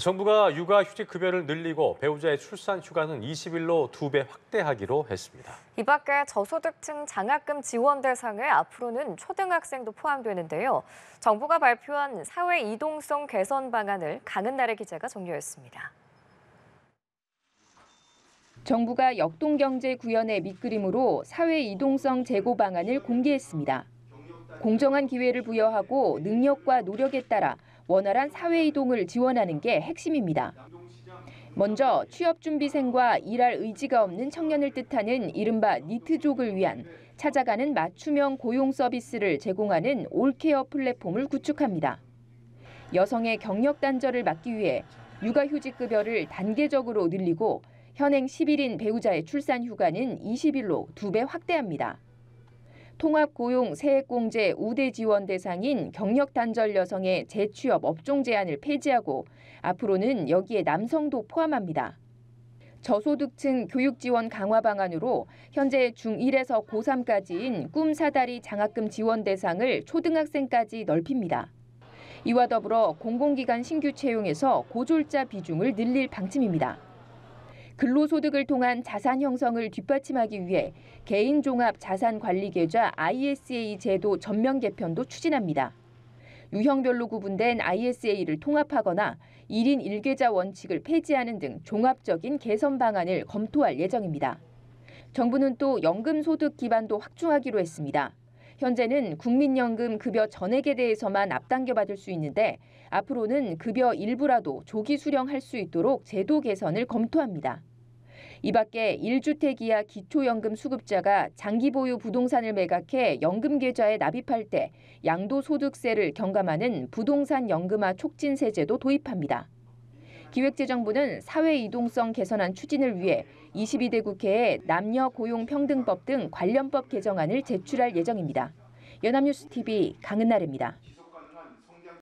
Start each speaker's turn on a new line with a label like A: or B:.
A: 정부가 육아 휴직 급여를 늘리고 배우자의 출산 휴가는 20일로 두 배 확대하기로 했습니다.
B: 이 밖에 저소득층 장학금 지원 대상에 앞으로는 초등학생도 포함되는데요. 정부가 발표한 사회 이동성 개선 방안을 강은나래 기자가 정리했습니다.
A: 정부가 역동경제 구현의 밑그림으로 사회 이동성 재고 방안을 공개했습니다. 공정한 기회를 부여하고 능력과 노력에 따라 원활한 사회 이동을 지원하는 게 핵심입니다. 먼저 취업준비생과 일할 의지가 없는 청년을 뜻하는 이른바 니트족을 위한 찾아가는 맞춤형 고용 서비스를 제공하는 올케어 플랫폼을 구축합니다. 여성의 경력 단절을 막기 위해 육아휴직급여를 단계적으로 늘리고 현행 11인 배우자의 출산휴가는 20일로 두 배 확대합니다. 통합고용 세액공제 우대 지원 대상인 경력 단절 여성의 재취업 업종 제한을 폐지하고 앞으로는 여기에 남성도 포함합니다. 저소득층 교육 지원 강화 방안으로 현재 중1에서 고3까지인 꿈 사다리 장학금 지원 대상을 초등학생까지 넓힙니다. 이와 더불어 공공기관 신규 채용에서 고졸자 비중을 늘릴 방침입니다. 근로소득을 통한 자산 형성을 뒷받침하기 위해 개인종합자산관리계좌 ISA 제도 전면 개편도 추진합니다. 유형별로 구분된 ISA를 통합하거나 1인 1계좌 원칙을 폐지하는 등 종합적인 개선 방안을 검토할 예정입니다. 정부는 또 연금소득 기반도 확충하기로 했습니다. 현재는 국민연금 급여 전액에 대해서만 앞당겨 받을 수 있는데 앞으로는 급여 일부라도 조기 수령할 수 있도록 제도 개선을 검토합니다. 이 밖에 1주택 이하 기초연금 수급자가 장기 보유 부동산을 매각해 연금 계좌에 납입할 때 양도소득세를 경감하는 부동산 연금화 촉진세제도 도입합니다. 기획재정부는 사회 이동성 개선안 추진을 위해 22대 국회에 남녀 고용 평등법 등 관련법 개정안을 제출할 예정입니다. 연합뉴스 TV 강은나입니다.